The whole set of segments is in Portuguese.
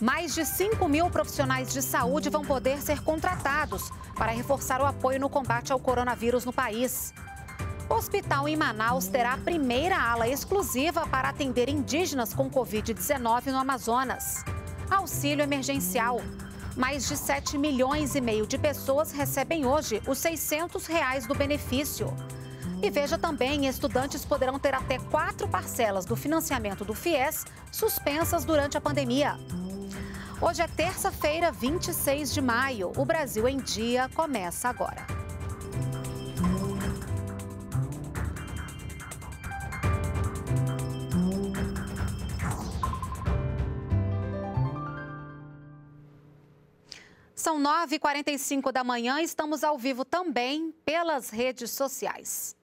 Mais de 5 mil profissionais de saúde vão poder ser contratados para reforçar o apoio no combate ao coronavírus no país. O hospital em Manaus terá a primeira ala exclusiva para atender indígenas com Covid-19 no Amazonas. Auxílio emergencial. Mais de 7 milhões e meio de pessoas recebem hoje os 600 reais do benefício. E veja também, estudantes poderão ter até quatro parcelas do financiamento do FIES suspensas durante a pandemia. Hoje é terça-feira, 26 de maio. O Brasil em Dia começa agora. São 9h45 da manhã, estamos ao vivo também pelas redes sociais.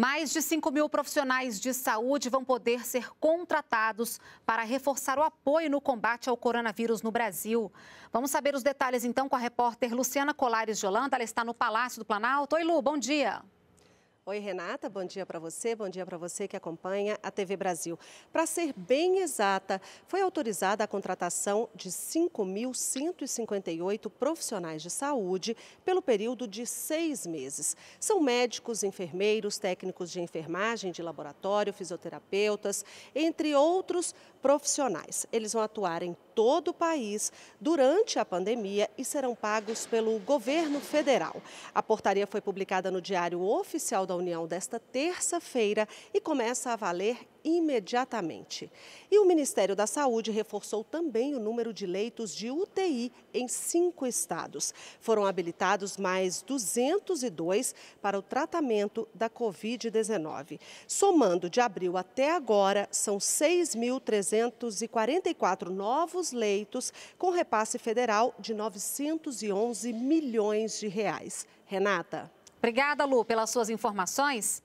Mais de 5 mil profissionais de saúde vão poder ser contratados para reforçar o apoio no combate ao coronavírus no Brasil. Vamos saber os detalhes então com a repórter Luciana Colares de Holanda. Ela está no Palácio do Planalto. Oi, Lu, bom dia. Oi, Renata, bom dia para você, bom dia para você que acompanha a TV Brasil. Para ser bem exata, foi autorizada a contratação de 5.158 profissionais de saúde pelo período de seis meses. São médicos, enfermeiros, técnicos de enfermagem de laboratório, fisioterapeutas, entre outros profissionais. Eles vão atuar em todo o país durante a pandemia e serão pagos pelo governo federal. A portaria foi publicada no Diário Oficial da União desta terça-feira e começa a valer imediatamente. E o Ministério da Saúde reforçou também o número de leitos de UTI em cinco estados. Foram habilitados mais 202 para o tratamento da Covid-19. Somando de abril até agora, são 6.344 novos leitos, com repasse federal de 911 milhões de reais. Renata. Obrigada, Lu, pelas suas informações.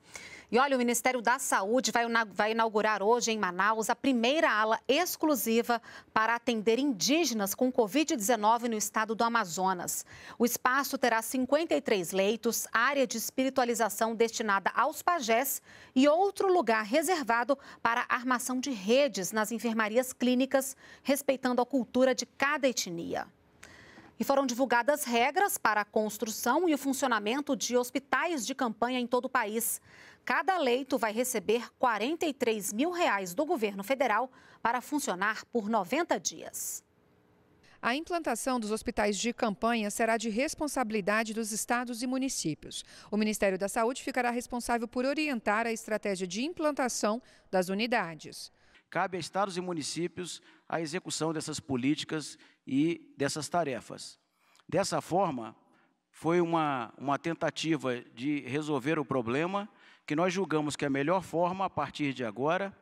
E olha, o Ministério da Saúde vai inaugurar hoje em Manaus a primeira ala exclusiva para atender indígenas com Covid-19 no estado do Amazonas. O espaço terá 53 leitos, área de espiritualização destinada aos pajés e outro lugar reservado para armação de redes nas enfermarias clínicas, respeitando a cultura de cada etnia. E foram divulgadas regras para a construção e o funcionamento de hospitais de campanha em todo o país. Cada leito vai receber R$ 43 mil reais do governo federal para funcionar por 90 dias. A implantação dos hospitais de campanha será de responsabilidade dos estados e municípios. O Ministério da Saúde ficará responsável por orientar a estratégia de implantação das unidades. Cabe a estados e municípios a execução dessas políticas e dessas tarefas. Dessa forma, foi uma, uma tentativa de resolver o problema que nós julgamos que é a melhor forma, a partir de agora,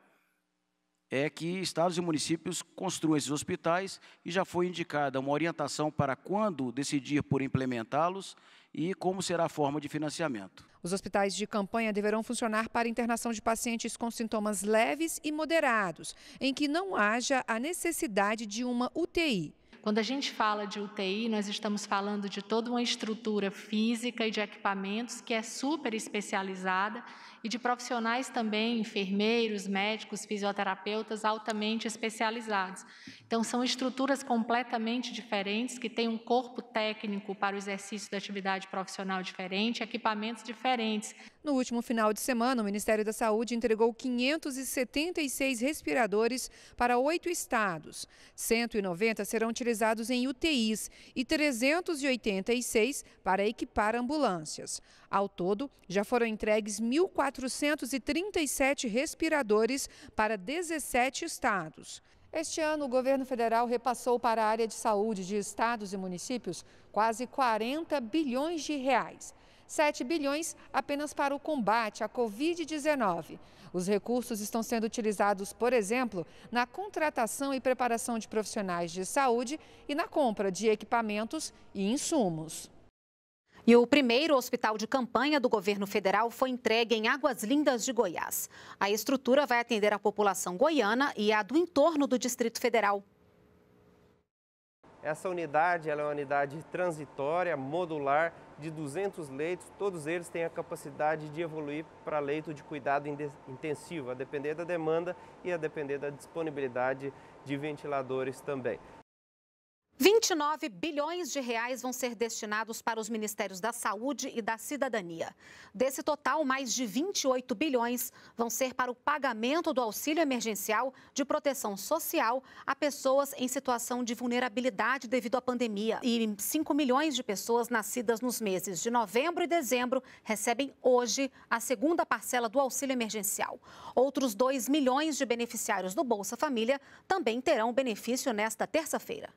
é que estados e municípios construam esses hospitais e já foi indicada uma orientação para quando decidir por implementá-los e como será a forma de financiamento. Os hospitais de campanha deverão funcionar para internação de pacientes com sintomas leves e moderados, em que não haja a necessidade de uma UTI. Quando a gente fala de UTI, nós estamos falando de toda uma estrutura física e de equipamentos que é super especializada e de profissionais também, enfermeiros, médicos, fisioterapeutas altamente especializados. Então, são estruturas completamente diferentes, que têm um corpo técnico para o exercício da atividade profissional diferente, equipamentos diferentes. No último final de semana, o Ministério da Saúde entregou 576 respiradores para oito estados. 190 serão utilizados em UTIs e 386 para equipar ambulâncias. Ao todo, já foram entregues 1.437 respiradores para 17 estados. Este ano, o governo federal repassou para a área de saúde de estados e municípios quase 40 bilhões de reais. 7 bilhões apenas para o combate à Covid-19. Os recursos estão sendo utilizados, por exemplo, na contratação e preparação de profissionais de saúde e na compra de equipamentos e insumos. E o primeiro hospital de campanha do governo federal foi entregue em Águas Lindas de Goiás. A estrutura vai atender a população goiana e a do entorno do Distrito Federal. Essa unidade é uma unidade transitória, modular, de 200 leitos, todos eles têm a capacidade de evoluir para leito de cuidado intensivo, a depender da demanda e a depender da disponibilidade de ventiladores também. 29 bilhões de reais vão ser destinados para os ministérios da Saúde e da Cidadania. Desse total, mais de 28 bilhões vão ser para o pagamento do auxílio emergencial de proteção social a pessoas em situação de vulnerabilidade devido à pandemia. E 5 milhões de pessoas nascidas nos meses de novembro e dezembro recebem hoje a segunda parcela do auxílio emergencial. Outros 2 milhões de beneficiários do Bolsa Família também terão benefício nesta terça-feira.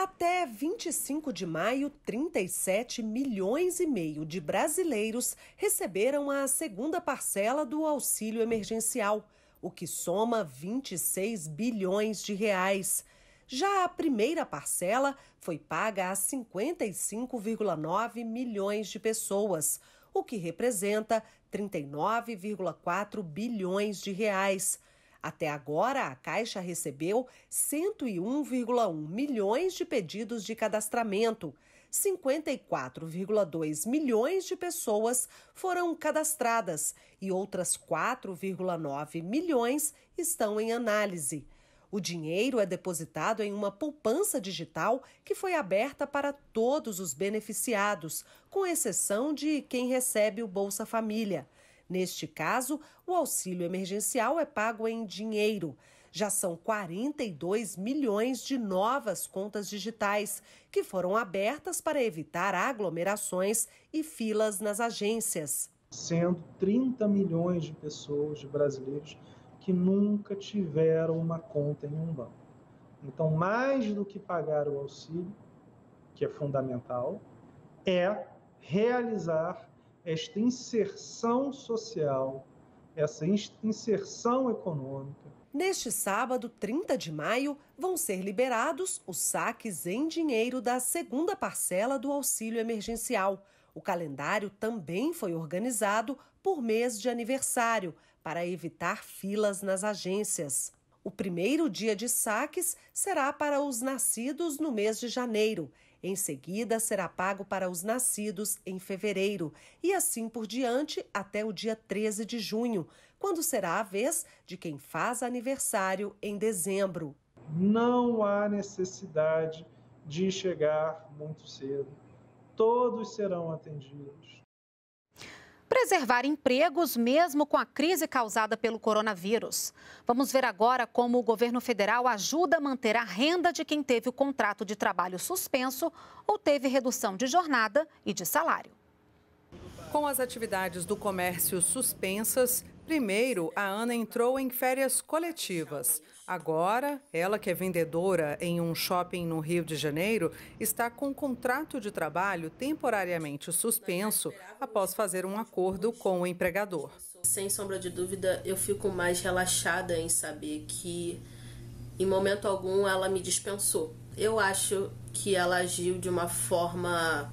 Até 25 de maio, 37 milhões e meio de brasileiros receberam a segunda parcela do auxílio emergencial, o que soma 26 bilhões de reais. Já a primeira parcela foi paga a 55,9 milhões de pessoas, o que representa 39,4 bilhões de reais. Até agora, a Caixa recebeu 101,1 milhões de pedidos de cadastramento. 54,2 milhões de pessoas foram cadastradas e outras 4,9 milhões estão em análise. O dinheiro é depositado em uma poupança digital que foi aberta para todos os beneficiados, com exceção de quem recebe o Bolsa Família. Neste caso, o auxílio emergencial é pago em dinheiro. Já são 42 milhões de novas contas digitais que foram abertas para evitar aglomerações e filas nas agências. Sendo 30 milhões de pessoas, de brasileiros, que nunca tiveram uma conta em um banco. Então, mais do que pagar o auxílio, que é fundamental, é realizar esta inserção social, essa inserção econômica. Neste sábado, 30 de maio, vão ser liberados os saques em dinheiro da segunda parcela do auxílio emergencial. O calendário também foi organizado por mês de aniversário, para evitar filas nas agências. O primeiro dia de saques será para os nascidos no mês de janeiro em seguida, será pago para os nascidos em fevereiro e assim por diante até o dia 13 de junho, quando será a vez de quem faz aniversário em dezembro. Não há necessidade de chegar muito cedo. Todos serão atendidos preservar empregos mesmo com a crise causada pelo coronavírus. Vamos ver agora como o governo federal ajuda a manter a renda de quem teve o contrato de trabalho suspenso ou teve redução de jornada e de salário. Com as atividades do comércio suspensas, Primeiro, a Ana entrou em férias coletivas. Agora, ela que é vendedora em um shopping no Rio de Janeiro, está com um contrato de trabalho temporariamente suspenso após fazer um acordo com o empregador. Sem sombra de dúvida, eu fico mais relaxada em saber que em momento algum ela me dispensou. Eu acho que ela agiu de uma forma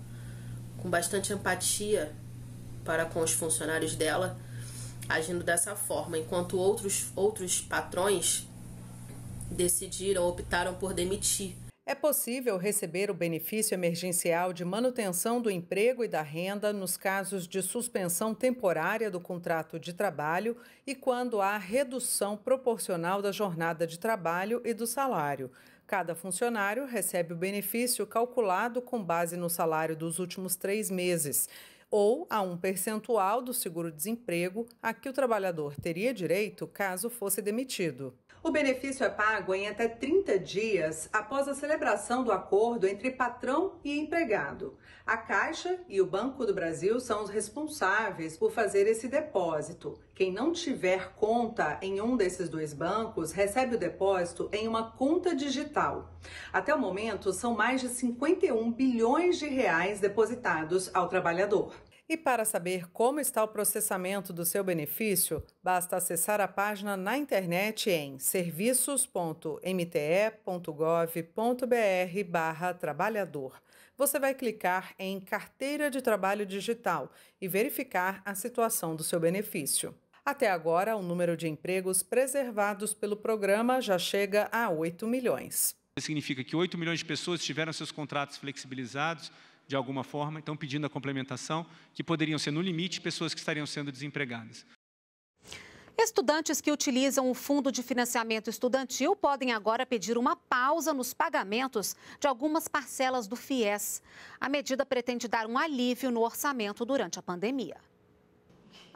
com bastante empatia para com os funcionários dela agindo dessa forma, enquanto outros, outros patrões decidiram, optaram por demitir. É possível receber o benefício emergencial de manutenção do emprego e da renda nos casos de suspensão temporária do contrato de trabalho e quando há redução proporcional da jornada de trabalho e do salário. Cada funcionário recebe o benefício calculado com base no salário dos últimos três meses ou a um percentual do seguro-desemprego a que o trabalhador teria direito caso fosse demitido. O benefício é pago em até 30 dias após a celebração do acordo entre patrão e empregado. A Caixa e o Banco do Brasil são os responsáveis por fazer esse depósito. Quem não tiver conta em um desses dois bancos recebe o depósito em uma conta digital. Até o momento, são mais de 51 bilhões de reais depositados ao trabalhador. E para saber como está o processamento do seu benefício, basta acessar a página na internet em serviços.mte.gov.br/trabalhador. Você vai clicar em Carteira de Trabalho Digital e verificar a situação do seu benefício. Até agora, o número de empregos preservados pelo programa já chega a 8 milhões. Significa que 8 milhões de pessoas tiveram seus contratos flexibilizados de alguma forma, então pedindo a complementação, que poderiam ser, no limite, pessoas que estariam sendo desempregadas. Estudantes que utilizam o Fundo de Financiamento Estudantil podem agora pedir uma pausa nos pagamentos de algumas parcelas do FIES. A medida pretende dar um alívio no orçamento durante a pandemia.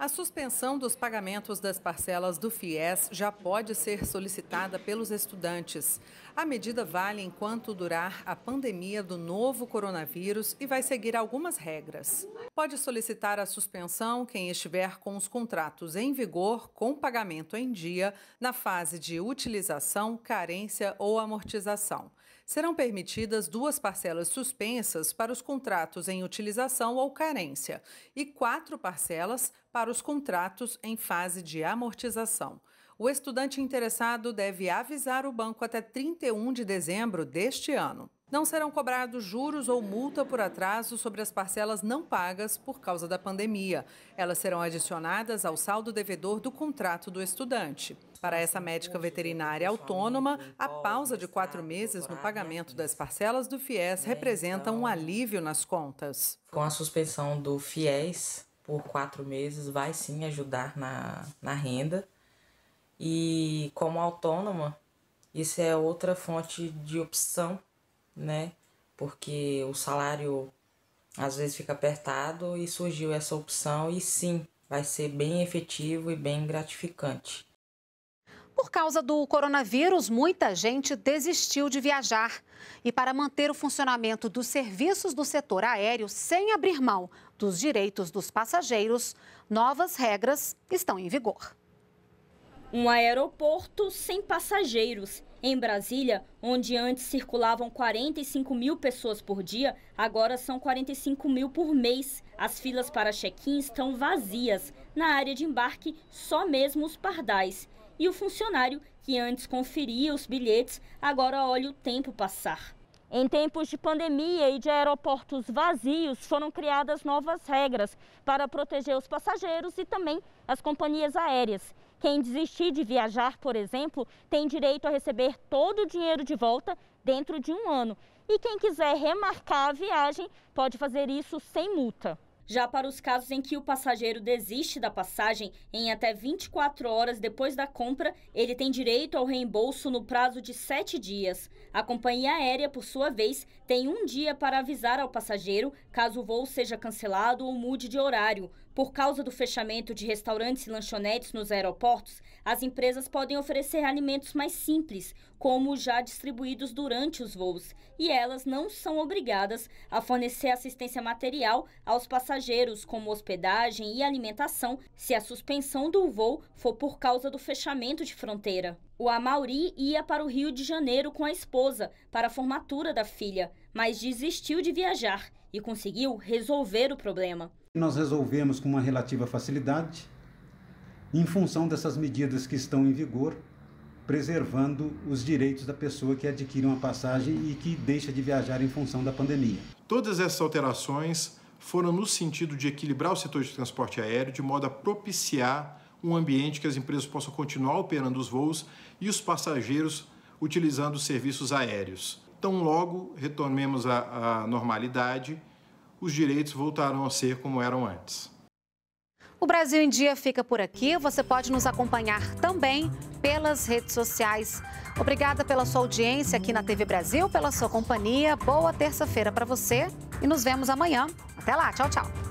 A suspensão dos pagamentos das parcelas do FIES já pode ser solicitada pelos estudantes. A medida vale enquanto durar a pandemia do novo coronavírus e vai seguir algumas regras. Pode solicitar a suspensão quem estiver com os contratos em vigor, com pagamento em dia, na fase de utilização, carência ou amortização serão permitidas duas parcelas suspensas para os contratos em utilização ou carência e quatro parcelas para os contratos em fase de amortização. O estudante interessado deve avisar o banco até 31 de dezembro deste ano. Não serão cobrados juros ou multa por atraso sobre as parcelas não pagas por causa da pandemia. Elas serão adicionadas ao saldo devedor do contrato do estudante. Para essa médica veterinária autônoma, a pausa de quatro meses no pagamento das parcelas do FIES representa um alívio nas contas. Com a suspensão do FIES por quatro meses, vai sim ajudar na, na renda. E como autônoma, isso é outra fonte de opção né? Porque o salário às vezes fica apertado e surgiu essa opção e sim, vai ser bem efetivo e bem gratificante. Por causa do coronavírus, muita gente desistiu de viajar. E para manter o funcionamento dos serviços do setor aéreo sem abrir mão dos direitos dos passageiros, novas regras estão em vigor. Um aeroporto sem passageiros em Brasília, onde antes circulavam 45 mil pessoas por dia, agora são 45 mil por mês. As filas para check-in estão vazias. Na área de embarque, só mesmo os pardais. E o funcionário, que antes conferia os bilhetes, agora olha o tempo passar. Em tempos de pandemia e de aeroportos vazios, foram criadas novas regras para proteger os passageiros e também as companhias aéreas. Quem desistir de viajar, por exemplo, tem direito a receber todo o dinheiro de volta dentro de um ano. E quem quiser remarcar a viagem pode fazer isso sem multa. Já para os casos em que o passageiro desiste da passagem, em até 24 horas depois da compra, ele tem direito ao reembolso no prazo de 7 dias. A companhia aérea, por sua vez, tem um dia para avisar ao passageiro caso o voo seja cancelado ou mude de horário. Por causa do fechamento de restaurantes e lanchonetes nos aeroportos, as empresas podem oferecer alimentos mais simples, como já distribuídos durante os voos, e elas não são obrigadas a fornecer assistência material aos passageiros, como hospedagem e alimentação, se a suspensão do voo for por causa do fechamento de fronteira. O Amauri ia para o Rio de Janeiro com a esposa para a formatura da filha, mas desistiu de viajar e conseguiu resolver o problema. Nós resolvemos com uma relativa facilidade, em função dessas medidas que estão em vigor, preservando os direitos da pessoa que adquire uma passagem e que deixa de viajar em função da pandemia. Todas essas alterações foram no sentido de equilibrar o setor de transporte aéreo de modo a propiciar um ambiente que as empresas possam continuar operando os voos e os passageiros utilizando os serviços aéreos tão logo retornemos à, normalidade, os direitos voltarão a ser como eram antes. O Brasil em Dia fica por aqui. Você pode nos acompanhar também pelas redes sociais. Obrigada pela sua audiência aqui na TV Brasil, pela sua companhia. Boa terça-feira para você e nos vemos amanhã. Até lá, tchau, tchau.